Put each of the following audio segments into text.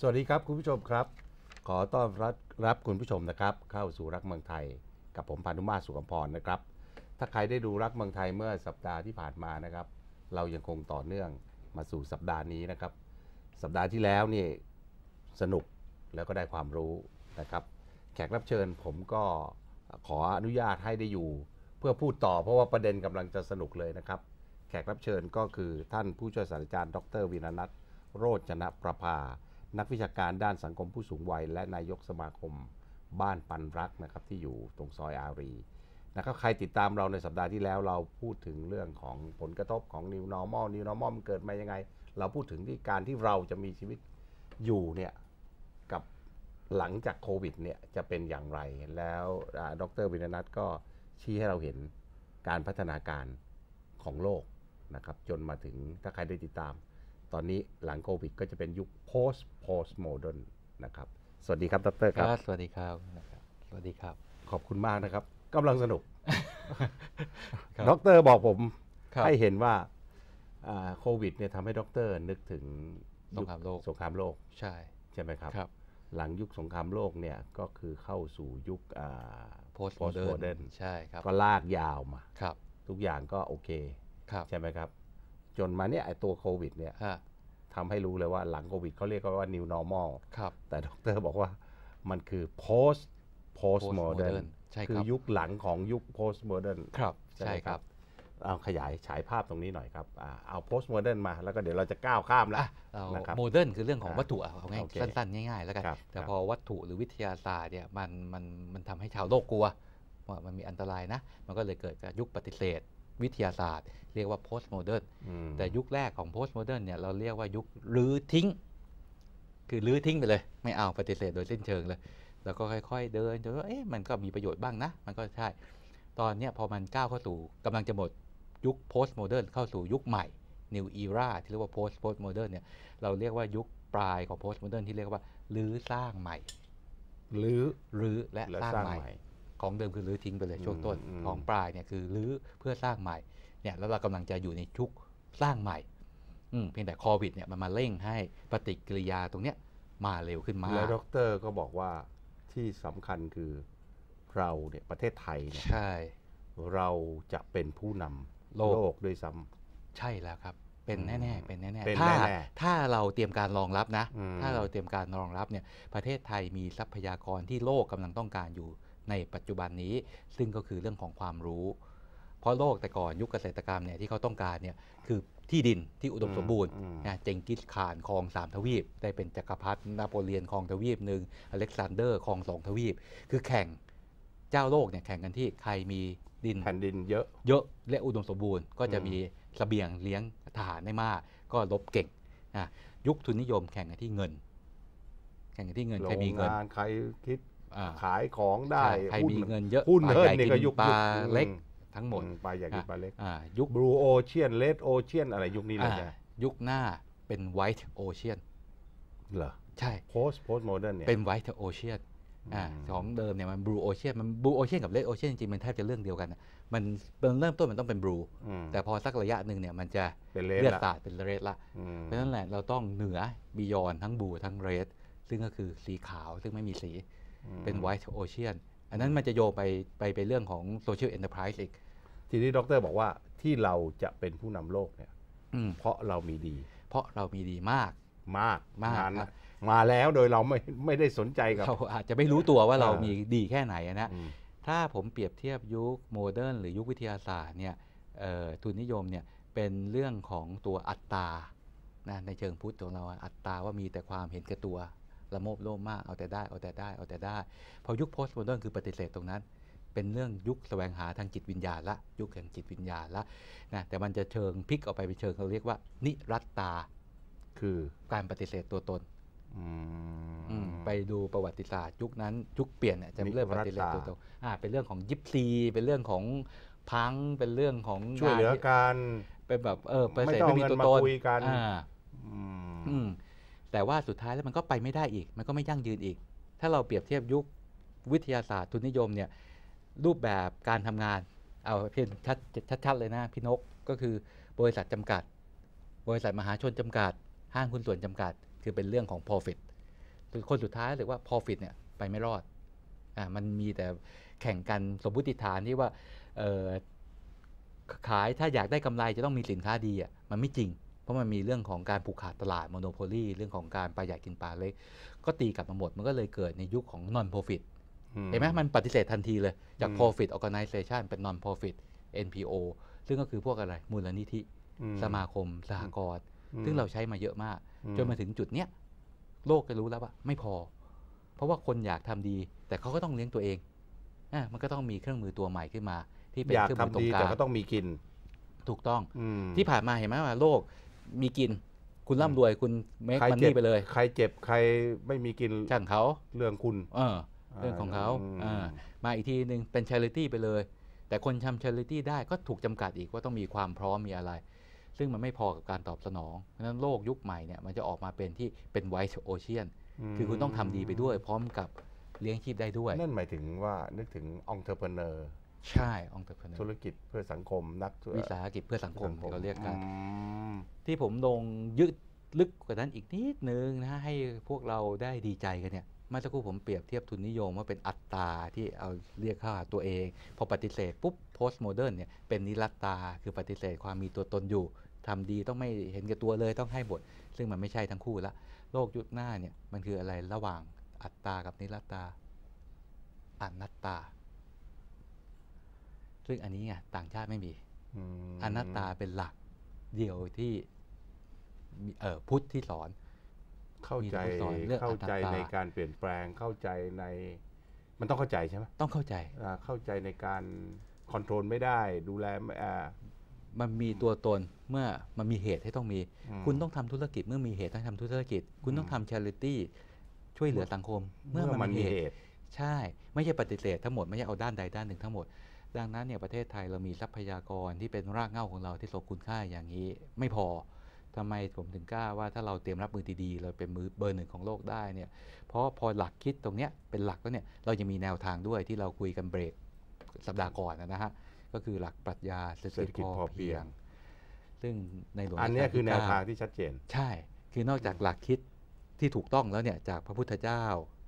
สวัสดีครับ คุณผู้ชมครับ ขอต้อนรับรับคุณผู้ชมนะครับ เข้าสู่รักเมืองไทย กับผมพานุมาสุขพรนะครับ ถ้าใครได้ดูรักเมืองไทยเมื่อสัปดาห์ที่ผ่านมานะครับ เรายังคงต่อเนื่องมาสู่สัปดาห์นี้นะครับ สัปดาห์ที่แล้วนี่สนุกแล้วก็ได้ความรู้นะครับ แขกรับเชิญผมก็ขออนุญาตให้ได้อยู่ เพื่อพูดต่อเพราะว่าประเด็นกำลังจะสนุกเลยนะครับ แขกรับเชิญก็คือท่านผู้ช่วยศาสตราจารย์ ดรวินนัทโรจนะประภานักวิชาการด้านสังคมผู้สูงวัย และนายกสมาคมบ้านปันรักนะครับที่อยู่ตรงซอยอารีนะครับใครติดตามเราในสัปดาห์ที่แล้วเราพูดถึงเรื่องของผลกระทบของวนอร์มอลนิวนอร์มอลมันเกิดมายังไงเราพูดถึงที่การที่เราจะมีชีวิตอยู่เนี่ยกับหลังจากโควิดเนี่ยจะเป็นอย่างไร แล้วดรวินนัทก็ชี้ให้เราเห็นการพัฒนาการของโลกนะครับจนมาถึงถ้าใครได้ติดตามตอนนี้หลังโควิดก็จะเป็นยุค post post modern นะครับ สวัสดีครับดรครับ สวัสดีครับ สวัสดีครับ ขอบคุณมากนะครับกำลังสนุกดรบอกผมให้เห็นว่าโควิดเนี่ยทำให้ดรนึกถึงสงครามโลกสงครามโลกใช่ ใช่ไหมครับ หลังยุคสงครามโลกเนี่ยก็คือเข้าสู่ยุค post modern ใช่ครับ ก็ลากยาวมาครับ ทุกอย่างก็โอเคใช่ไหมครับจนมาเนี่ยไอตัวโควิดเนี่ยทำให้รู้เลยว่าหลังโควิดเขาเรียกว่า new normal ครับแต่ดรบอกว่ามันคือ post post modern ใช่คือยุคหลังของยุค post modern ครับใช่ครับ เอาขยายฉายภาพตรงนี้หน่อยครับเอา post modern มาแล้วก็เดี๋ยวเราจะก้าวข้ามแล้วนะครับ modern คือเรื่องของวัตถุเอาง่ายสั้นๆง่ายๆ แล้วกันแต่พอวัตถุหรือวิทยาศาสตร์เนี่ยมันมันมันทำให้ชาวโลกกลัวว่ามันมีอันตรายนะมันก็เลยเกิดยุคปฏิเสธวิทยาศาสตร์ เรียกว่าโพสต์โมเดิร์นแต่ยุคแรกของโพสต์โมเดิร์นเนี่ยเราเรียกว่ายุครื้อทิ้ง คือรื้อทิ้งไปเลย ไม่เอาปฏิเสธโดยสิ้นเชิงเลย แล้วก็ค่อยๆเดินจนว่าเอ๊ะมันก็มีประโยชน์บ้างนะมันก็ใช่ ตอนนี้พอมันก้าวเข้าสู่กำลังจะหมด ยุคโพสต์โมเดิร์นเข้าสู่ยุคใหม่ new era ที่เรียกว่าโพสต์โพสต์โมเดิร์นเนี่ยเราเรียกว่ายุคปลายของโพสต์โมเดิร์นที่เรียกว่ารื้อสร้างใหม่รื้อรื้อและสร้างใหม่ของเดิมคือรื้อทิ้งไปเลยช่วงต้น ของปลายเนี่ยคือรื้อเพื่อสร้างใหม่เนี่ยแล้วเรากำลังจะอยู่ในชุกสร้างใหม่เพียงแต่โควิดเนี่ยมันมาเร่งให้ปฏิกิริยาตรงเนี้ยมาเร็วขึ้นมาแล้วดรก็บอกว่าที่สำคัญคือเราเนี่ย ประเทศไทยเนี่ยใช่เราจะเป็นผู้นำโลกด้วยซ้ำใช่แล้วครับ เป็นแน่ๆเป็นแน่ๆถ้าถ้าเราเตรียมการรองรับนะ ถ้าเราเตรียมการรองรับเนี่ยประเทศไทยมีทรัพยากรที่โลกกำลังต้องการอยู่ในปัจจุบันนี้ซึ่งก็คือเรื่องของความรู้ เพราะโลกแต่ก่อนยุคเกษตรกรรมเนี่ยที่เขาต้องการเนี่ยคือที่ดินที่อุดมสมบูรณ์นะเจงกิสข่านคลองสามทวีป ได้เป็นจกักรพรรดินาโปเลียนคลองทวีปหนึ่งอเล็กซานเดอร์คลองสองทวีป คือแข่งเจ้าโลกเนี่ยแข่งกันที่ใครมีดินแผ่นดินเยอะ เยอะและอุดมสมบูรณ์ ก็จะมีสเบียงเลี้ยงทหารได้มาก ก็ลบเก่งยุคทุนนิยมแข่งกันที่เงิน แข่งกันที่เงินใครมีเงินใครคิดขายของได้ใครมีเงินเยอะหุ้นเฮิร์นี่ก็ยุคปลาเล็กทั้งหมด ปลาใหญ่กินปลาเล็กยุคบลูโอเชียนเลดโอเชียนอะไรยุคนี้เลยนะยุคหน้าเป็นไวท์โอเชียนเหรอใช่โพสต์โพสต์โมเดิร์นเนี่ยเป็นไวท์โอเชียนของเดิมเนี่ยมันบลูโอเชียนมันบลูโอเชียนกับเลดโอเชียนจริงมันแทบจะเรื่องเดียวกัน มันเริ่มต้นมันต้องเป็นบลูแต่พอสักระยะหนึ่งเนี่ยมันจะเลือดสาดเป็นเรดละ เพราะนั่นแหละเราต้องเหนือบียอนทั้งบลูทั้งเรดซึ่งก็คือสีขาวซึ่งไม่มีสีเป็น White Ocean อันนั้นมันจะโยไปไปไปเรื่องของ Social Enterprise อีก ทีนี้ดรบอกว่าที่เราจะเป็นผู้นำโลกเนี่ยเพราะเรามีดี เพราะเรามีดีมากมากมากมาแล้วโดยเราไม่ไม่ได้สนใจกับเราอาจจะไม่รู้ตัวว่าเรามีดีแค่ไหนนะถ้าผมเปรียบเทียบยุคโมเดิร์นหรือยุควิทยาศาสตร์เนี่ยทุนนิยมเนี่ยเป็นเรื่องของตัวอัตตานะในเชิงพุทธของเราอัตตาว่ามีแต่ความเห็นแก่ตัวละโมบโลมมากเอาแต่ได้เอาแต่ได้เอาแต่ได้ พอยุคโพสต์โมเดิร์นคือปฏิเสธตรงนั้น เป็นเรื่องยุคแสวงหาทางจิตวิญญาณละ ยุคแห่งจิตวิญญาณละนะแต่มันจะเชิงพลิกออกไปเป็นเชิงเขาเรียกว่านิรัตตาคือการปฏิเสธตัวตนไปดูประวัติศาสตร์ยุคนั้นยุคเปลี่ยนจะเริ่มปฏิเสธตัวตนเป็นเรื่องของยิปซีเป็นเรื่องของพังเป็นเรื่องของช่วยเหลือกันเป็นแบบเออไม่ต้องเงินมาคุยกันแต่ว่าสุดท้ายแล้วมันก็ไปไม่ได้อีก มันก็ไม่ยั่งยืนอีก ถ้าเราเปรียบเทียบยุควิทยาศาสตร์ทุนนิยมเนี่ยรูปแบบการทำงาน เอาเพียงชัดๆเลยนะพี่นกก็คือบริษัทจำกัด บริษัทมหาชนจำกัด ห้างหุ้นส่วนจำกัดคือเป็นเรื่องของ profit คนสุดท้ายหรือว่า profit เนี่ยไปไม่รอดอ่ามันมีแต่แข่งกันสมมติฐานที่ว่าขายถ้าอยากได้กำไรจะต้องมีสินค้าดีอ่ะมันไม่จริงเพราะมันมีเรื่องของการผูกขาดตลาดโมโนโพลีเรื่องของการปลาใหญ่กินปลาเล็ก ก็ตีกลับมาหมดมันก็เลยเกิดในยุคของ non profit เห็นไหมมันปฏิเสธทันทีเลยจาก profit organization เป็น non profit NPO ซึ่งก็คือพวกอะไร มูลนิธิ สมาคมสหกรณ์ซึ่งเราใช้มาเยอะมาก จนมาถึงจุดเนี้ยโลกก็รู้แล้วว่า ไม่พอ เพราะว่าคนอยากทำดี แต่เขาก็ต้องเลี้ยงตัวเองอ่ะมันก็ต้องมีเครื่องมือตัวใหม่ขึ้นมา ที่เป็นเครื่องมือตรงกลางแต่ก็ต้องมีกินถูกต้องที่ผ่านมาเห็นไหมว่าโลกมีกินคุณร่ำรวยคุณเมคมันนี่ไปเลย ใครเจ็บใครไม่มีกินช่างเขาเรื่องคุณ เออเรื่องของเขาอมาอีกทีหนึ่งเป็นชาริตี้ไปเลย แต่คนทำชาริตี้ได้ก็ถูกจำกัดอีกว่าต้องมีความพร้อมมีอะไร ซึ่งมันไม่พอกับการตอบสนองเพราะฉะนั้นโลกยุคใหม่เนี่ย มันจะออกมาเป็นที่เป็นไวท์โอเชียนคือคุณต้องทำดีไปด้วยพร้อมกับเลี้ยงชีพได้ด้วยนั่นหมายถึงว่านึกถึงองค์เทอร์เพเนอร์ใช่องค์ประกอบธุรกิจเพื่อสังคมนักวิสาหกิจเพื่อสังคมที่เขาเรียกกันที่ผมลงยึดลึกกว่านั้นอีกนิดนึงนะให้พวกเราได้ดีใจกันเนี่ยเมื่อสักครู่ผมเปรียบเทียบทุนนิยมว่าเป็นอัตราที่เอาเรียกค่าตัวเอง พอปฏิเสธปุ๊บโพสต์โมเดิร์นเนี่ยเป็นนิรัตตาคือปฏิเสธความมีตัวตนอยู่ทำดีต้องไม่เห็นแก่ตัวเลยต้องให้บท ซึ่งมันไม่ใช่ทั้งคู่ละโลกยุคหน้าเนี่ยมันคืออะไรระหว่างอัตตากับนิรัตตาอนัตตาซึ่งอันนี้ไงต่างชาติไม่มีอนาตตาเป็นหลักเดียวที่พุทธที่สอน เข้าใจ เข้าใจในการเปลี่ยนแปลง เข้าใจในมันต้องเข้าใจใช่ไหมต้องเข้าใจเข้าใจในการคอนโทรลไม่ได้ ดูแลมันมีตัวตนเมื่อมันมีเหตุให้ต้องมี คุณต้องทำธุรกิจ เมื่อมีเหตุต้องทำธุรกิจ คุณต้องทำชาริตี้ช่วยเหลือสังคม เมื่อมันมีเหตุ ใช่ ไม่ใช่ปฏิเสธทั้งหมดไม่ใช่เอาด้านใดด้านหนึ่งทั้งหมดดังนั้นเนี่ยประเทศไทยเรามีทรัพยากรที่เป็นรากเหง้าของเราที่ทรงคุณค่าอย่างนี้ ไม่พอทำไมผมถึงกล้าว่าถ้าเราเตรียมรับมือดี ๆ เราเป็นมือเบอร์หนึ่งของโลกได้เนี่ยเพราะพอหลักคิดตรงเนี้ยเป็นหลักแล้วเนี่ยเราจะมีแนวทางด้วยที่เราคุยกันเบรกสัปดาห์ก่อนนะฮะ ก็คือหลักปรัชญาเศรษฐกิจพอเพียง ซึ่งในหลวงอันนี้คือแนวทางที่ชัดเจนใช่ คือนอกจากหลักคิดที่ถูกต้องแล้วเนี่ยจากพระพุทธเจ้า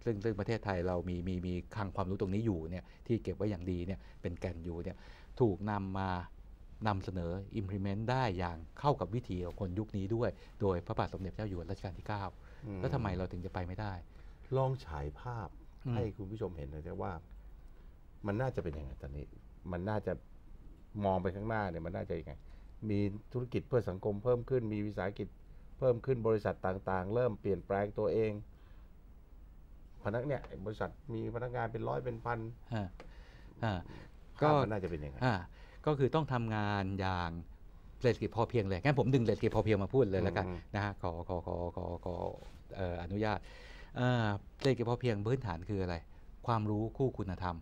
ซึ่งซึ่งประเทศไทยเรามีมีมีคลังความรู้ตรงนี้อยู่เนี่ยที่เก็บไว้อย่างดีเนี่ยเป็นแก่นอยู่เนี่ยถูกนำมานำเสนอ implement ได้อย่างเข้ากับวิถีของคนยุคนี้ด้วย โดยพระบาทสมเด็จเจ้าอยู่หัวรัชกาลที่ 9 แล้วทำไมเราถึงจะไปไม่ได้ ลองฉายภาพให้คุณผู้ชมเห็นหน่อยว่ามันน่าจะเป็นยังไงตอนนี้มันน่าจะมองไปข้างหน้าเนี่ยมันน่าจะยังไงมีธุรกิจเพื่อสังคมเพิ่มขึ้นมีวิสาหกิจเพิ่มขึ้นบริษัทต่างๆ เริ่มเปลี่ยนแปลงตัวเองพนักเนี่ย บริษัทมีพนักงานเป็นร้อยเป็นพันก็น่าจะเป็นอย่างไงก็คือต้องทำงานอย่างเศรษฐกิจพอเพียงเลย งั้นผมดึงเศรษฐกิจพอเพียงมาพูดเลยแล้วกันนะฮะขอขอขอขอขออนุญาตเศรษฐกิจพอเพียงพื้นฐานคืออะไร ความรู้คู่คุณธรรม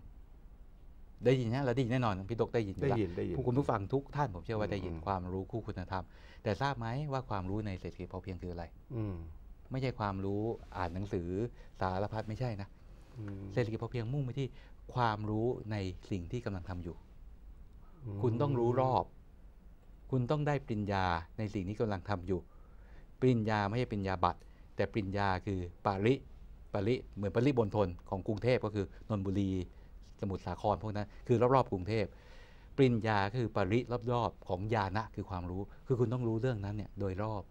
ได้ยินนะเราได้ยินแน่นอนพี่ตกได้ยินได้ยินได้ยินคุณผู้ฟังทุกท่านผมเชื่อว่าได้ยินความรู้คู่คุณธรรม แต่ทราบไหมว่าความรู้ในเศรษฐกิจพอเพียงคืออะไรไม่ใช่ความรู้อ่านหนังสือสารพัดไม่ใช่นะเศรษฐกิจพอเพียงมุ่งไปที่ความรู้ในสิ่งที่กำลังทำอยู่ คุณต้องรู้รอบ คุณต้องได้ปริญญาในสิ่งที่กำลังทำอยู่ ปริญญาไม่ใช่ปริญญาบัตรแต่ปริญญาคือปริปริ เหมือนปริบนทนของกรุงเทพก็คือนนบุรี สมุทรสาครพวกนั้น คือรอบๆกรุงเทพ ปริญญาคือปริรอบๆของญาณะคือความรู้ คือคุณต้องรู้เรื่องนั้นเนี่ย โดยรอบ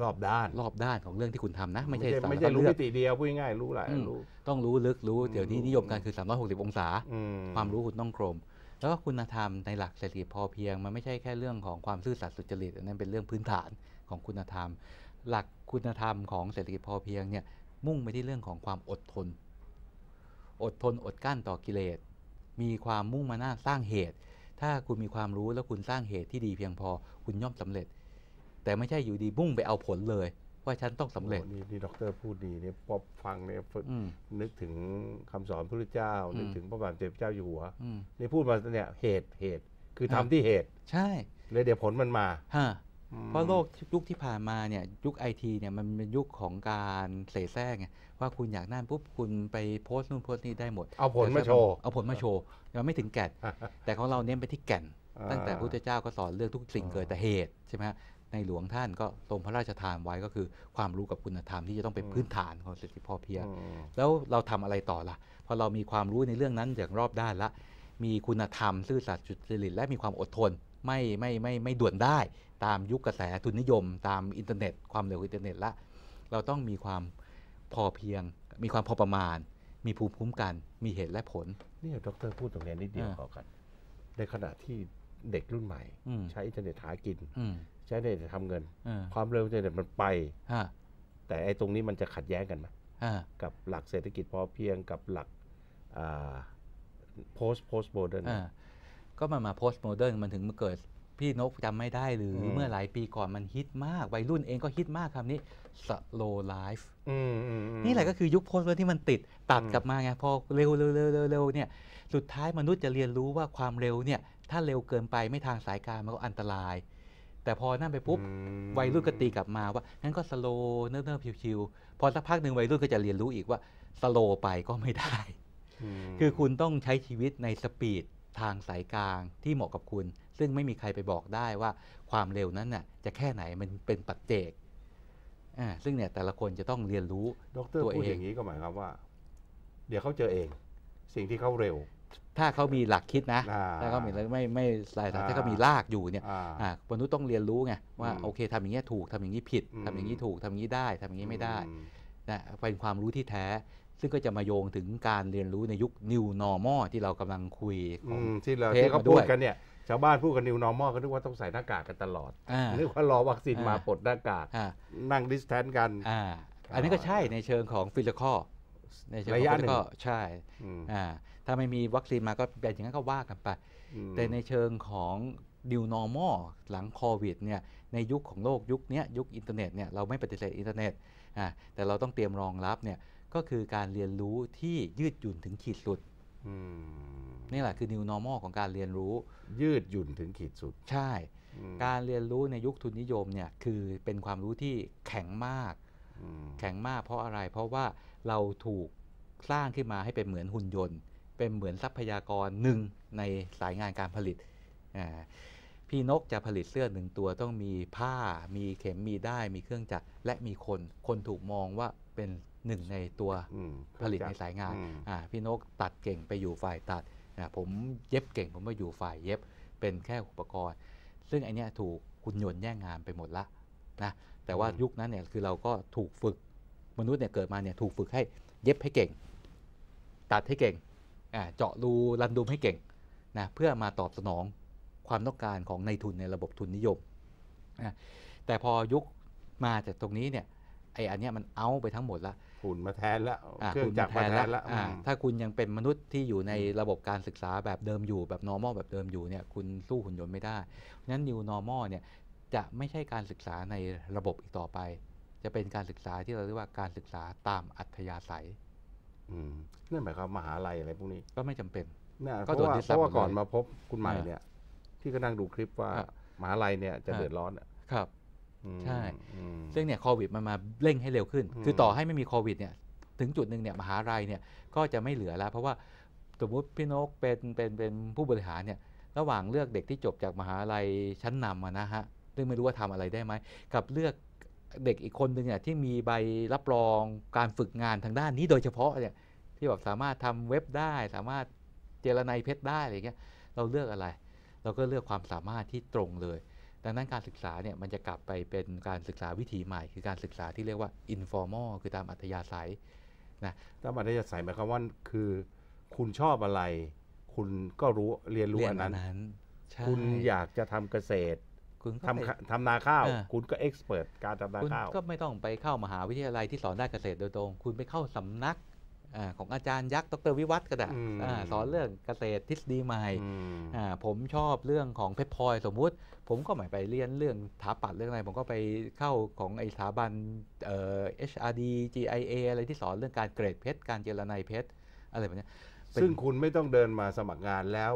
รอบด้านรอบด้านของเรื่องที่คุณทำนะไม่ใช่ไม่ใช่รู้มิติเดียวพูดง่ายรู้หลายรู้ ต้องรู้ลึกรู้ เดี๋ยวนี้นิยมการคือ360องศาความรู้คุณต้องกรมแล้วก็คุณธรรมในหลักเศรษฐกิจพอเพียงมันไม่ใช่แค่เรื่องของความซื่อสัตย์สุจริตอันนั้นเป็นเรื่องพื้นฐานของคุณธรรม หลักคุณธรรมของเศรษฐกิจพอเพียงเนี่ย มุ่งไปที่เรื่องของความอดทน อดทนอดกั้นต่อกิเลส มีความมุ่งมาหน้าสร้างเหตุ ถ้าคุณมีความรู้แล้วคุณสร้างเหตุที่ดีเพียงพอ คุณย่อมสำเร็จแต่ไม่ใช่อยู่ดีบุ้งไปเอาผลเลย ว่าฉันต้องสำเร็จ นี่ที่ดรพูดดีเนี่ยพอฟังเนี่ยนึกถึงคำสอนพระเจ้า นึกถึงพระบาทเจ้าเจ้าอยู่หัวนี่พูดมาเนี่ยเหตุเหตุคือทำที่เหตุใช่เลยเดี๋ยวผลมันมาเพราะโลกยุคที่ผ่านมาเนี่ยยุคไอทีเนี่ยมันเป็นยุคของการเสแสร้งว่าคุณอยากนั่นปุ๊บคุณไปโพสต์นู่นโพสต์นี่ได้หมด เอาผลมาโชว์เอาผลมาโชว์ยังไม่ถึงแก่นแต่ของเราเน้นไปที่แก่น ตั้งแต่พุทธเจ้าก็สอนเรื่องทุกสิ่งเกิดแต่เหตุใช่ไหมฮะในหลวงท่านก็ทรงพระราชทานไว้ก็คือ ความรู้กับคุณธรรมที่จะต้องเป็นพื้นฐานของเศรษฐกิจพอเพียงแล้วเราทำอะไรต่อละ่ะพอเรามีความรู้ในเรื่องนั้นอย่างรอบด้านละ มีคุณธรรมซื่อสัตย์จุดจริตและมีความอดทน ไม่ไม่ไมไม่ไม่ด่วนได้ตามยุคกระแสทุนนิยมตามอินเทอร์เน็ตความเร็วอินเทอร์เน็ตละเราต้องมีความพอเพียง มีความพอประมาณ มีภูมิคุ้มกัน มีเหตุและผลนี่ดรพูดตรงนี้นิดเดียวขอกันในขณะที่เด็กรุ่นใหม่ ใช้อินเทอร์เน็ตหากินใช้อินเทอร์เน็ตทำเงิน ความเร็วอินเทอร์เน็ตมันไป แต่ไอ้ตรงนี้มันจะขัดแย้งกันไหมกับหลักเศรษฐกิจพอเพียงกับหลัก post post modern ก็มันมา post modern มันถึงมาเกิดพี่นกจำไม่ได้หรือเมื่อหลายปีก่อนมันฮิตมากวัยรุ่นเองก็ฮิตมากคำนี้ slow life นี่แหละก็คือยุคโพสต์ที่มันติดตัดกลับมาไงพอเร็วเร็วเร็วเร็วเนี่ยสุดท้ายมนุษย์จะเรียนรู้ว่าความเร็วเนี่ยถ้าเร็วเกินไปไม่ทางสายกลางมันก็อันตราย แต่พอนั่นไปปุ๊บ วัยรุ่นก็ตีกลับมาว่างั้นก็สโลเนิ่นๆผิวๆ พอสักพักหนึ่งวัยรุ่นก็จะเรียนรู้อีกว่าสโลไปก็ไม่ได้ คือคุณต้องใช้ชีวิตในสปีดทางสายกลางที่เหมาะกับคุณ ซึ่งไม่มีใครไปบอกได้ว่าความเร็วนั้นน่ะจะแค่ไหนมันเป็นปัจเจกอ่าซึ่งเนี่ยแต่ละคนจะต้องเรียนรู้ตัวเองอย่างนี้ก็หมายความว่า เดี๋ยวเขาเจอเองสิ่งที่เขาเร็วถ้าเขามีหลักคิดนะถ้าเขามีไม่ไม่สายถ้าเขามีรากอยู่เนี่ยมนุษย์ต้องเรียนรู้ไงว่าโอเคทำอย่างนี้ถูกทำอย่างนี้ผิดทำอย่างนี้ถูกทำอย่างนี้ได้ ทำอย่างนี้ไม่ได้นะเป็นความรู้ที่แท้ซึ่งก็จะมาโยงถึงการเรียนรู้ในยุค new normal ที่เรากำลังคุยที่เราที่เขาพูดกันเนี่ยชาวบ้านพูดกันนิวนอร์มอลก็นึกว่าต้องใส่หน้ากากกันตลอดนึกว่ารอวัคซีนมาปลดหน้ากากนั่งดิสแทนกันอันนี้ก็ใช่ในเชิงของฟิสิกอลในเชิงระยะหนึ่งก็ใช่ ถ้าไม่มีวัคซีนมา ก็แบบอย่างนั้นก็ว่ากันไป แต่ในเชิงของ new normal หลังโควิดเนี่ย ในยุคของโลกยุคนี้ยุคอินเทอร์เน็ตเนี่ยเราไม่ปฏิเสธอินเทอร์เน็ต แต่เราต้องเตรียมรองรับเนี่ยก็คือการเรียนรู้ที่ยืดหยุ่นถึงขีดสุดนี่แหละคือ new normal ของการเรียนรู้ยืดหยุ่นถึงขีดสุด ใช่ การเรียนรู้ในยุคทุนนิยมเนี่ยคือเป็นความรู้ที่แข็งมากแข็งมากเพราะอะไรเพราะว่าเราถูกสร้างขึ้นมาให้เป็นเหมือนหุ่นยนต์ เป็นเหมือนทรัพยากรหนึ่งในสายงานการผลิต พี่นกจะผลิตเสื้อหนึ่งตัวต้องมีผ้า มีเข็ม มีได้มีเครื่องจักร และมีคน คนถูกมองว่าเป็นหนึ่งในตัวผลิตในสายงาน พี่นกตัดเก่งไปอยู่ฝ่ายตัด ผมเย็บเก่งผมไปอยู่ฝ่ายเย็บ เป็นแค่อุปกรณ์ ซึ่งไอเนี้ยถูกหุ่นยนต์แย่งงานไปหมดละนะแต่ว่ายุคนั้นเนี่ยคือเราก็ถูกฝึกมนุษย์เนี่ยเกิดมาเนี่ยถูกฝึกให้เย็บให้เก่ง ตัดให้เก่งเจาะรูรันดุมให้เก่งนะเพื่อมาตอบสนองความต้องการของในทุนในระบบทุนนิยมนะแต่พอยุคมาจากตรงนี้เนี่ยไอ้อันเนี้ยมันเอาไปทั้งหมดละหุ่นมาแทนละเครื่องจักรมาแทนละถ้าคุณยังเป็นมนุษย์ที่อยู่ในระบบการศึกษาแบบเดิมอยู่แบบ normal แบบเดิมอยู่เนี่ยคุณสู้หุ่นยนต์ไม่ได้เพราะนั้น new normal เนี่ยจะไม่ใช่การศึกษาในระบบอีกต่อไป จะเป็นการศึกษาที่เราเรียกว่าการศึกษาตามอัธยาศัยนั่นหมายความมหาลัยอะไรพวกนี้ ก็ไม่จำเป็นก็ี่เพราะว่าก่อนมาพบคุณใหม่เนี่ย ที่ก็นั่งดูคลิปว่า มหาลัยเนี่ยจะเดือดร้อนครับ ใช่ ซึ่งเนี่ยโควิดมันมาเร่งให้เร็วขึ้น คือต่อให้ไม่มีโควิด เนี่ย ถึงจุดหนึ่งเนี่ย มหาลัยเนี่ย ก็จะไม่เหลือแล้ว เพราะว่าสมมติพี่นกเป็นเป็นเป็นผู้บริหารเนี่ย ระหว่างเลือกเด็กที่จบจากมหาลัยชั้นนำนะฮะซึ่งไม่รู้ว่าทำอะไรได้ไหม กับเลือกเด็กอีกคนหนึ่งเนี่ย ที่มีใบรับรองการฝึกงานทางด้านนี้โดยเฉพาะเนี่ยที่แบบสามารถทำเว็บได้ สามารถเจรไนเพชรได้อะไรเงี้ยเราเลือกอะไร เราก็เลือกความสามารถที่ตรงเลย ดังนั้นการศึกษาเนี่ยมันจะกลับไปเป็นการศึกษาวิธีใหม่ คือการศึกษาที่เรียกว่า informal คือตามอัธยาศัยนะตามอัธยาศัยหมายความว่าคือ คุณชอบอะไร คุณก็รู้เรียนรู้อันนั้นคุณอยากจะทำเกษตรคุณทำทำนาข้าว คุณก็เอ็กซ์เพรสการทำนาข้าวก็ไม่ต้องไปเข้ามหาวิทยาลัยที่สอนด้านเกษตรโดยตรง คุณไปเข้าสำนักอของอาจารย์ยักษ์ดรวิวัฒน์ก็ได้สอนเรื่องเกษตรทฤษฎีใหม่ผมชอบเรื่องของเพชรพลอยสมมุติ ผมก็ไม่ไปเรียนเรื่องถาปัดเรื่องอะไรผมก็ไปเข้าของไอสถาบันเอ่อ HRD GIA อะไรที่สอนเรื่องการเกรดเพชรการเจรไนเพชรอะไรแบบนี้ซึ่งคุณไม่ต้องเดินมาสมัครงานแล้ว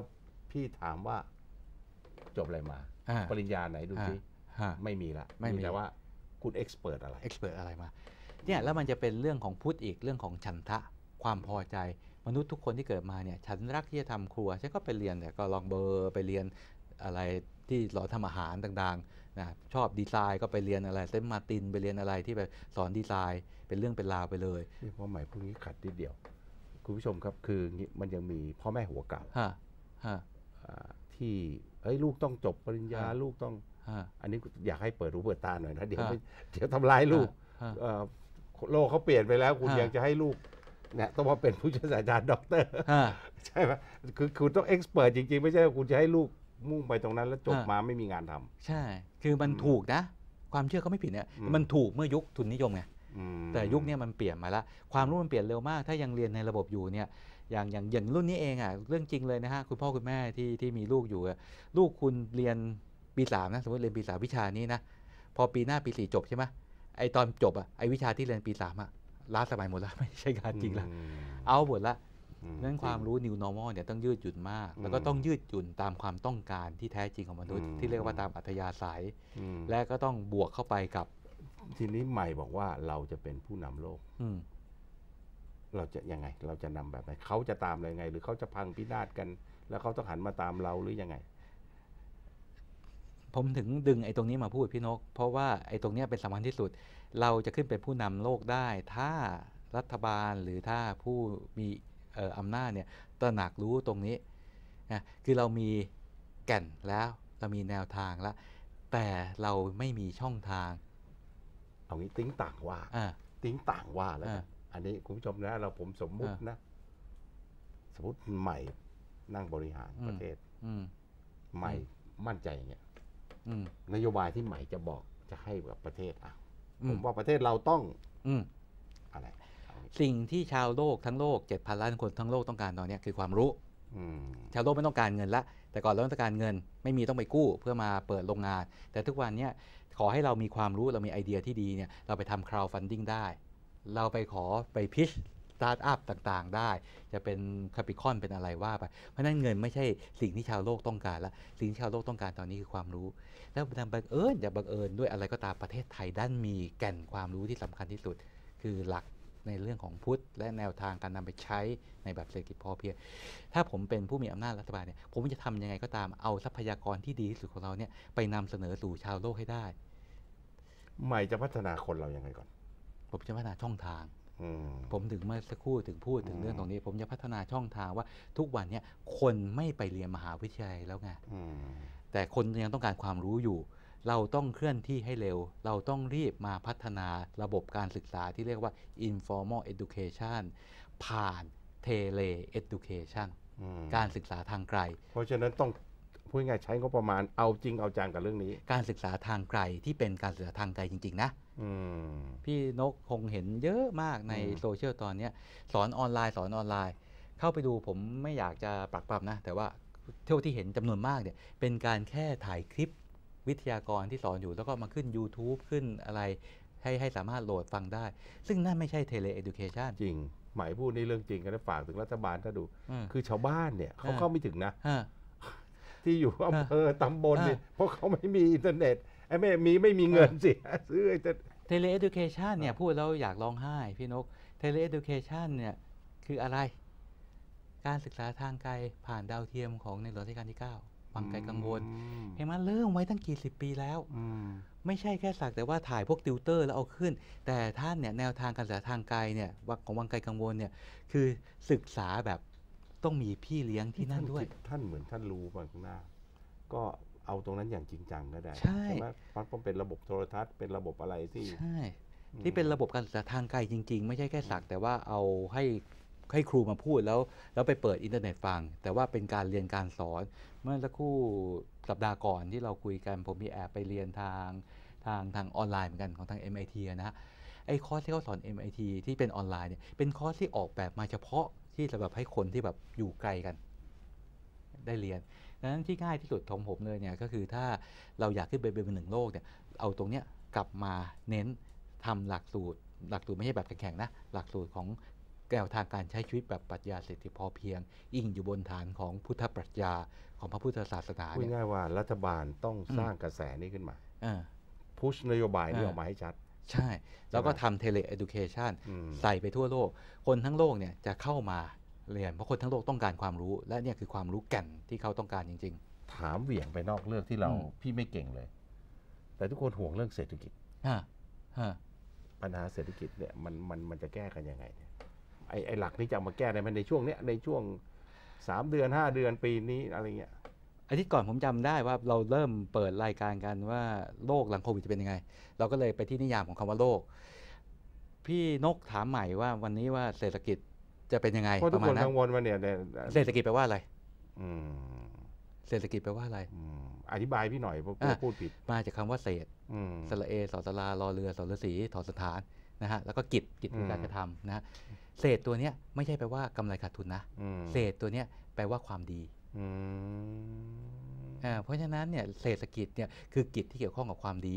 พี่ถามว่าจบอะไรมาปริญญาไหนดูซิไม่มีละไม่มีแต่ว่าคุณเอ็กซ์เพิดอะไรเอ็กซ์เพิดอะไรมา เนี่ย แล้วมันจะเป็นเรื่องของพุทธอีกเรื่องของฉันทะ ความพอใจมนุษย์ทุกคนที่เกิดมาเนี่ย ฉันรักที่จะทำครัวฉันก็ไปเรียนแต่ก็ลองเบอร์ไปเรียนอะไรที่สอนทำอาหารต่างๆนะชอบดีไซน์ก็ไปเรียนอะไร เซนมาตินไปเรียนอะไรที่แบบสอนดีไซน์เป็นเรื่องเป็นราวไปเลยนี่ความหมายพวกนี้ขัดนิดเดียวคุณผู้ชมครับคือมันยังมีพ่อแม่หัวเก่าที่เฮ้ยลูกต้องจบปริญญาลูกต้องอันนี้อยากให้เปิดรู้เปิดตาหน่อยนะเดี๋ยวเดี๋ยวทำร้ายลูก โลกเขาเปลี่ยนไปแล้วคุณยังจะให้ลูกเนี่ยต้องมาเป็นผู้ช่วยศาสตราจารย์ด็อกเตอร์ใช่ไหมคือคุณต้องเอ็กซ์เพรสจริงๆ ไม่ใช่คุณจะให้ลูกมุ่งไปตรงนั้นแล้วจบมาไม่มีงานทำใช่ คือมันถูกนะ ความเชื่อเขาไม่ผิดเนี่ยมันถูกเมื่อยุคทุนนิยมไงแต่ยุคนี้มันเปลี่ยนมาแล้ว ความรู้มันเปลี่ยนเร็วมากถ้ายังเรียนในระบบอยู่เนี่ยอย่างอย่างอย่างรุ่นนี้เองอ่ะ เรื่องจริงเลยนะฮะคุณพ่อคุณแม่ที่ที่มีลูกอยู่ ลูกคุณเรียนปีสามนะสมมติเรียนปีสามวิชานี้นะพอปีหน้าปีสี่จบใช่ไหมไอตอนจบอ่ะไอวิชาที่เรียนปีสามอ่ะล้าสมัยหมดแล้วไม่ใช่การจริงละเอาหมดละ นั่นความรู้ new normal เนี่ยต้องยืดหยุ่นมาก แล้วก็ต้องยืดหยุ่นตามความต้องการที่แท้จริงของมนุษย์ที่เรียกว่าตามอัธยาศัยและก็ต้องบวกเข้าไปกับ ทีนี้ใหม่บอกว่าเราจะเป็นผู้นำโลกเราจะยังไงเราจะนำแบบไหนเขาจะตามเรายังไง หรือเขาจะพังพินาศกัน แล้วเขาต้องหันมาตามเราหรือยังไง ผมถึงดึงไอ้ตรงนี้มาพูดพี่นกเพราะว่าไอ้ตรงนี้เป็นสำคัญที่สุด เราจะขึ้นเป็นผู้นำโลกได้ ถ้ารัฐบาลหรือถ้าผู้มีอำนาจเนี่ยตระหนักรู้ตรงนี้นะคือเรามีแก่นแล้วเรามีแนวทางแล้ว แต่เราไม่มีช่องทางเอางี้ติ้งต่างว่าติ้งต่างว่าแล้วอันนี้คุณผู้ชมนะเราผมสมมุตินะสมมติใหม่นั่งบริหารประเทศใหม่มั่นใจเนี่ยนโยบายที่ใหม่จะบอกจะให้กับประเทศอ่ะผมว่าประเทศเราต้องอะไรสิ่งที่ชาวโลกทั้งโลกเจ็ดพันล้านคนทั้งโลกต้องการตอนนี้คือความรู้ชาวโลกไม่ต้องการเงินละ แต่ก่อนเราต้องการเงินไม่มีต้องไปกู้เพื่อมาเปิดโรงงาน แต่ทุกวันนี้ขอให้เรามีความรู้เรามีไอเดียที่ดีเนี่ยเราไปทำ crowdfunding ได้เราไปขอไปพิชสตาร์ทอัพต่างๆ ได้ จะเป็นคาปิคอนเป็นอะไรว่าไปเพราะนั้นเงินไม่ใช่สิ่งที่ชาวโลกต้องการละสิ่งที่ชาวโลกต้องการตอนนี้คือความรู้ แล้วบังเอิญจะบังเอิญด้วยอะไรก็ตามประเทศไทยด้านมีแก่นความรู้ที่สำคัญที่สุด คือหลักในเรื่องของพุทธ และแนวทางการนำไปใช้ในแบบเศรษฐกิจพอเพียงถ้าผมเป็นผู้มีอำนาจรัฐบาลเนี่ยผมจะทำยังไงก็ตามเอาทรัพยากรที่ดีที่สุดของเราเนี่ยไปนำเสนอสู่ชาวโลกให้ได้ ใหม่จะพัฒนาคนเรายังไงก่อนผมจะพัฒนาช่องทาง ผมถึงเมื่อสักครู่ถึงพูดถึงเรื่องตรงนี้ ผมจะพัฒนาช่องทางว่าทุกวันนี้คนไม่ไปเรียนมหาวิทยาลัยแล้วไงแต่คนยังต้องการความรู้อยู่ เราต้องเคลื่อนที่ให้เร็ว เราต้องรีบมาพัฒนาระบบการศึกษาที่เรียกว่า informal education ผ่าน tele education การศึกษาทางไกล เพราะฉะนั้นต้องพูดง่ายใช้งบประมาณเอาจริงเอาจังกับเรื่องนี้ การศึกษาทางไกลที่เป็นการศึกษาทางไกลจริงๆนะพี่นกคงเห็นเยอะมากในโซเชียลตอนนี้สอนออนไลน์สอนออนไลน์ เข้าไปดูผมไม่อยากจะปรักปรับนะ แต่ว่าเท่าที่เห็นจำนวนมากเนี่ยเป็นการแค่ถ่ายคลิปวิทยากรที่สอนอยู่แล้วก็มาขึ้น YouTube ขึ้นอะไร ให้ให้สามารถโหลดฟังได้ ซึ่งนั่นไม่ใช่เทเลเอดูเคชันจริง หมายพูดในเรื่องจริงกันนะฝากถึงรัฐบาลถ้าดู คือชาวบ้านเนี่ยเขาเข้าไม่ถึงนะที่อยู่อำเภอตำบลเนี่ยเพราะเขาไม่มีอินเทอร์เน็ตไอ้ไม่มีไม่มีเงินสิซื้อไอ้เทเลเอดูเคชันเนี่ยพูดแล้วอยากร้องไห้พี่นก เทเลเอดูเคชันเนี่ยคืออะไร การศึกษาทางไกลผ่านดาวเทียมของในหลวงรัชกาลที่9บางไกลกังวลเห็นไหมเริ่มไว้ตั้งกี่สิบปีแล้วไม่ใช่แค่สักแต่ว่าถ่ายพวกติวเตอร์แล้วเอาขึ้น แต่ท่านเนี่ยแนวทางการศึกษาทางไกลเนี่ยของวังไกลกังวลเนี่ย คือศึกษาแบบต้องมีพี่เลี้ยงที่นั่นด้วยท่านเหมือนท่านรู้บางหน้า ก็เอาตรงนั้นอย่างจริงจังก็ได้ใช่ไหมพันต้อเป็นระบบโทรทัศน์เป็นระบบอะไรที่ใช่ที่เป็นระบบการศึกษาทางไกลจริงๆ ไม่ใช่แค่สักแต่ว่าเอาให้ให้ครูมาพูดแล้ว แล้วไปเปิดอินเทอร์เน็ตฟังแต่ว่าเป็นการเรียนการสอน เมื่อสักครู่สัปดาห์ก่อนที่เราคุยกัน ผมมีแอบไปเรียนทางทางทางออนไลน์เหมือนกันของทาง MIT นะฮะไอ้คอร์สที่เขาสอน MIT ที่เป็นออนไลน์เนี่ยเป็นคอร์สที่ออกแบบมาเฉพาะที่สำหรับให้คนที่แบบอยู่ไกลกัน ได้เรียนดังนั้นที่ง่ายที่สุดของผมเลยเนี่ยก็คือถ้าเราอยากขึ้นไปเป็นหนึ่งโลกเนี่ยเอาตรงเนี้ยกลับมาเน้น ทำหลักสูตรหลักสูตร ไม่ใช่แบบแข่งๆนะ หลักสูตรของแนวทางการใช้ชีวิตแบบปรัชญาเศรษฐีพอเพียง อิงอยู่บนฐานของพุทธปรัชญาของพระพุทธศาสนาพูดง่ายว่ารัฐบาลต้องสร้างกระแสนี้ขึ้นมาพุชนโยบายนี้ออกมาให้ชัด ใช่แล้วก็ทำเทเลเอดูเคชันใส่ไปทั่วโลก คนทั้งโลกเนี่ยจะเข้ามาเรียนเพราะคนทั้งโลกต้องการความรู้และเนี่ยคือความรู้แก่น ที่เขาต้องการจริง ๆ ถามเหวี่ยงไปนอกเรื่องที่เราพี่ไม่เก่งเลย แต่ทุกคนห่วงเรื่องเศรษฐกิจฮะฮะปัญหาเศรษฐกิจเนี่ยมันมันมันจะแก้กันยังไงเนี่ยไอไอหลักนี้จะมาแก้ในในช่วงเนี้ยในช่วงสามเดือนห้าเดือนปีนี้อะไรเงี้ยอาทิตย์ก่อนผมจำได้ว่าเราเริ่มเปิดรายการกันว่า โลกหลังโควิดจะเป็นยังไง เราก็เลยไปที่นิยามของคำว่าโลก พี่นกถามใหม่ว่าวันนี้ว่าเศรษฐกิจจะเป็นยังไงเพราะทุกคนกังวลว่าเนี่ยเศรษฐกิจแปลว่าอะไรเศรษฐกิจแปลว่าอะไร อธิบายพี่หน่อยพาะพูดผิด มาจากคาว่าเศษสระเอสอสลารอเรือสอระสีถอสถานนะฮะ แล้วก็กิจ กิจคือการกระทำนะฮะ เศษตัวเนี้ยไม่ใช่แปลว่ากำไรขาดทุนนะเศษตัวเนี้ยแปลว่าความดี เพราะฉะนั้นเนี่ย เศรษฐกิจเนี่ยคือกิจที่เกี่ยวข้องกับความดี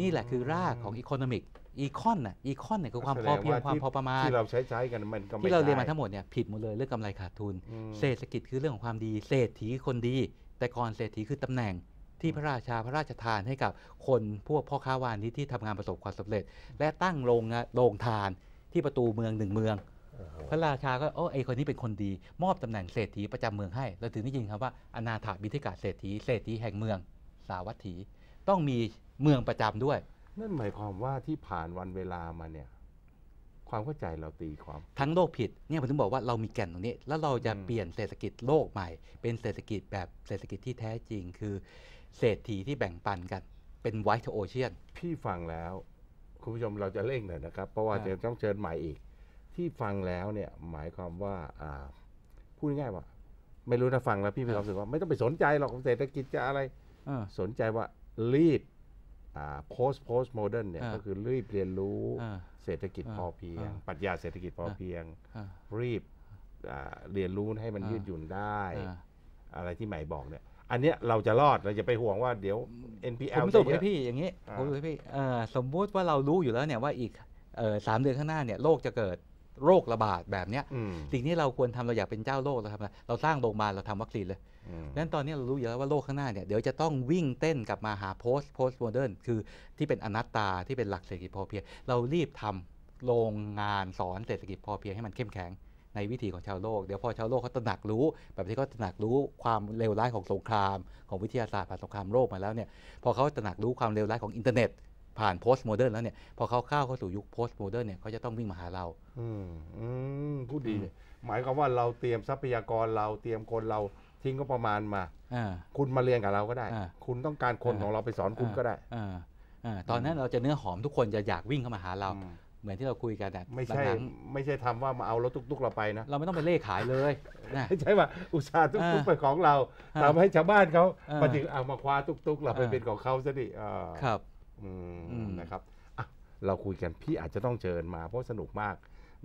นี่แหละคือรากของอีโคโนมิกอีคอนน่ะอีคอนเนี่ยคือความพอเพียงความพอประมาณ ที่เราใช้ใช้กันมันก็ไม่ที่เราเรียนมาทั้งหมดเนี่ยผิดหมดเลยเรื่องกำไรขาดทุน เศรษฐกิจคือเรื่องของความดี เศรษฐีคนดีแต่ก่อนเศรษฐีคือตำแหน่งที่พระราชาพระราชทานให้กับคนพวกพ่อค้าวานิชที่ทำงานประสบความสำเร็จ และตั้งโรงโรงทานที่ประตูเมืองหนึ่งเมืองพระราชาก็โอ้ไอคนนี้เป็นคนดี มอบตำแหน่งเศรษฐีประจำเมืองให้เราถึงได้ยินคับว่าอนาถบิทิกาเศรษฐี เศรษฐีแห่งเมืองสาวัตถี ต้องมีเมืองประจำด้วยนั่นหมายความว่าที่ผ่านวันเวลามาเนี่ย ความเข้าใจเราตีความทั้งโลกผิดเนี่ยผมถึงบอกว่าเรามีแก่นตรงนี้ แล้วเราจะเปลี่ยนเศรษฐกิจโลกใหม่ เป็นเศรษฐกิจแบบเศรษฐกิจที่แท้จริงคือเศรษฐีที่แบ่งปันกัน เป็นไวท์โอเชียนพี่ฟังแล้ว คุณผู้ชมเราจะเร่งหน่อยนะครับ เพราะว่าจะต้องเชิญใหม่อีก ที่ฟังแล้วเนี่ยหมายความว่าพูดง่ายว่า ไม่รู้นะฟังแล้วพี่มีความรู้สึกว่าไม่ต้องไปสนใจหรอกเศรษฐกิจจะอะไรสนใจว่ารีบ post post modern เนี่ยก็คือรีบเรียนรู้เศรษฐกิจพอเพียงปรัชญาเศรษฐกิจพอเพียง รีบเรียนรู้ให้มันยืดหยุ่นได้ อะไรที่ใหม่บอกเนี่ยอันเนี้ยเราจะรอดเราจะไปห่วงว่าเดี๋ยว NPL ผมสรุปให้พี่อย่างนี้ผมสรุปให้พี่สมมุติว่าเรารู้อยู่แล้วเนี่ย ว่าอีกสามเดือนข้างหน้าเนี่ยโลกจะเกิดโรคระบาดแบบนี้สิ่งที่เราควรทำเราอยากเป็นเจ้าโลก เราทำอะไรเราสร้างโรงพยาบาลเราทำวัคซีนเลยดังนั้นตอนนี้เรารู้อยู่แล้วว่าโลกข้างหน้าเนี่ยเดี๋ยวจะต้องวิ่งเต้นกลับมาหาโพสต์โพสต์โมเดิร์นคือที่เป็นอนัตตาที่เป็นหลักเศรษฐกิจพอเพียง เรารีบทำโรงงานสอนเศรษฐกิจพอเพียงให้ มันเข้มแข็งในวิถีของชาวโลก เดี๋ยวพอชาวโลกเขาตระหนักรู้ แบบที่เขาตระหนักรู้ความเลวร้ายของสงคราม ของวิทยาศาสตร์ผ่านสงครามโลกมาแล้วเนี่ยพอเขาตระหนักรู้ความเลวร้ายของอินเทอร์เน็ตผ่านโพสต์โมเดิร์นแล้วเนี่ยพอเขาเข้าเข้าสู่ยุคโพสต์โมเดิร์นเนี่ยเขาจะต้องวิ่งมาหาเราอืมอืมพูดดีเลยหมายความว่าเราเตรียมทรัพยากรเราเตรียมคนเราทิ้งก็ประมาณมาอคุณมาเรียนกับเราก็ได้ คุณต้องการคนอของเราไปสอนคุณก็ได้ออตอนนั้นเราจะเนื้อหอมทุกคนจะอยากวิ่งเข้ามาหาเรา เหมือนที่เราคุยกันแต่ไม่ใช่ไม่ใช่ทำว่ามาเอารถตุ๊กๆเราไปนะเราไม่ต้องไปเล่ขายเลยไม่ใช่ว่าอุตส่าห์ตุ๊กๆไปนของเราาทำให้ชาวบ้านเขาาปฏิเอามาคว้าตุ๊กๆเราไปเป็นของเขาซะดิครับนะครับอ่ะเราคุยกันพี่อาจจะต้องเชิญมา เพราะสนุกมาก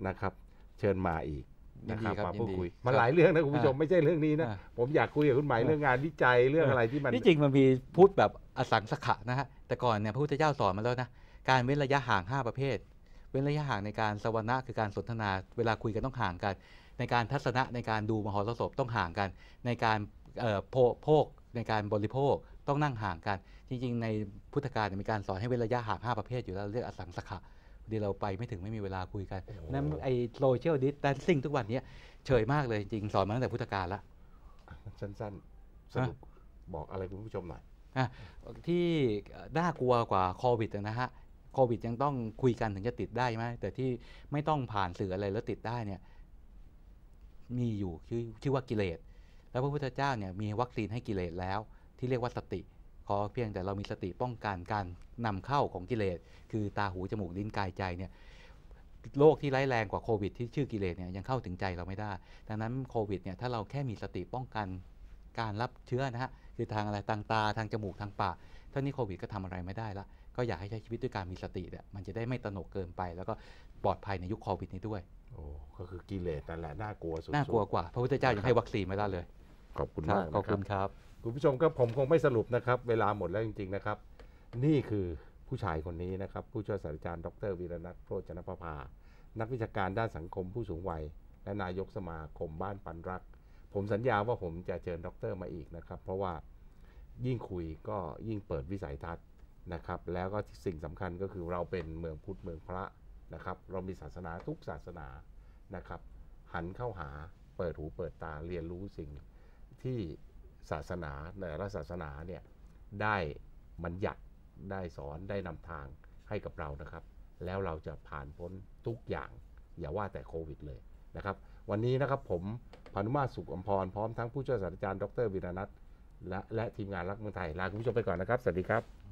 นะครับ เชิญมาอีกนะครับมาพูดคุยมาหลายเรื่องนะคุณผู้ชมไม่ใช่เรื่องนี้นะ ผมอยากคุยกับคุณหมายเรื่องงานวิจัยเรื่องอะไรที่มันที่จริงมันมีพูดแบบอสังสขะนะฮะแต่ก่อนเนี่ยพระพุทธเจ้าสอนมาแล้วนะการเว้นระยะห่าง 5 ประเภท เว้นระยะห่างในการสวนะคือการสนทนา เวลาคุยกันต้องห่างกัน ในการทัศนะในการดูมหรสพต้องห่างกัน ในการโภคในการบริโภคต้องนั่งห่างกัน จริง ๆ ในพุทธกาลเนี่ยมีการสอนให้เว้นระยะห่างห้าประเภทอยู่แล้ว เรียกอสังสขะพอดีเราไปไม่ถึงไม่มีเวลาคุยกันนั้นไอ้โซเชียลดิสแตนซิ่งทุกวันนี้เฉยมากเลย จริงสอนมาตั้งแต่พุทธกาลละสั้นๆสรุปบอกอะไรคุณผู้ชมหน่อยที่น่ากลัวกว่าโควิดนะฮะโควิด ยังต้องคุยกันถึงจะติดได้ไหมแต่ที่ไม่ต้องผ่านสื่ออะไรแล้วติดได้เนี่ยมีอยู่ชื่อว่ากิเลสแล้วพระพุทธเจ้าเนี่ยมีวัคซีนให้กิเลสแล้วที่เรียกว่าสติ ขอเพียงแต่เรามีสติป้องกันการนำเข้าของกิเลสคือตาหูจมูกลิ้นกายใจเนี่ยโรคที่ร้ายแรงกว่าโควิดที่ชื่อกิเลสเนี่ยยังเข้าถึงใจเราไม่ได้ดังนั้นโควิดเนี่ยถ้าเราแค่มีสติป้องกัน การรับเชื้อนะฮะคือทางอะไรทางตาทางจมูกทางปากท่านี้โควิด ก็ทำอะไรไม่ได้ละ ก็อยากให้ใช้ชีวิตด้วยการมีสติเนี่ยมันจะได้ไม่ตนกเกินไป แล้วก็ปลอดภัยในยุคโควิด นี้ด้วยโอ้ก็คือกิเลสนั่นแหละน่ากลัวสุดน่ากลัวกว่าพระพุทธเจ้ายังให้วัคซีนมาได้เลย ขอบคุณมากขอบคุณครับคุณผู้ชมครับผมคงไม่สรุปนะครับเวลาหมดแล้วจริง ๆนะครับ นี่คือผู้ชายคนนี้นะครับ ผู้ช่วยศาสตราจารย์ดรวีรนัทโรจนปรภา นักวิชาการด้านสังคมผู้สูงวัยและนายกสมาคมบ้านปันรัก ผมสัญญาว่าผมจะเชิญดร มาอีกนะครับ เพราะว่ายิ่งคุยก็ยิ่งเปิดวิสัยทัศน์นะครับ แล้วก็สิ่งสำคัญก็คือเราเป็นเมืองพุทธเมืองพระนะครับ เรามีศาสนาทุกศาสนานะครับ หันเข้าหาเปิดหูเปิดตาเรียนรู้สิ่งที่ศาสนาแต่ละศาสนาเนี่ยได้บัญญัติได้สอนได้นำทางให้กับเรานะครับ แล้วเราจะผ่านพ้นทุกอย่าง อย่าว่าแต่โควิดเลยนะครับ วันนี้นะครับผมพานุมาสุขอมพรพร้อมทั้งผู้ช่วยศาสตราจารย์ดรวินานัทและและทีมงานรักเมืองไทย ลาคุณผู้ชมไปก่อนนะครับ สวัสดีครับ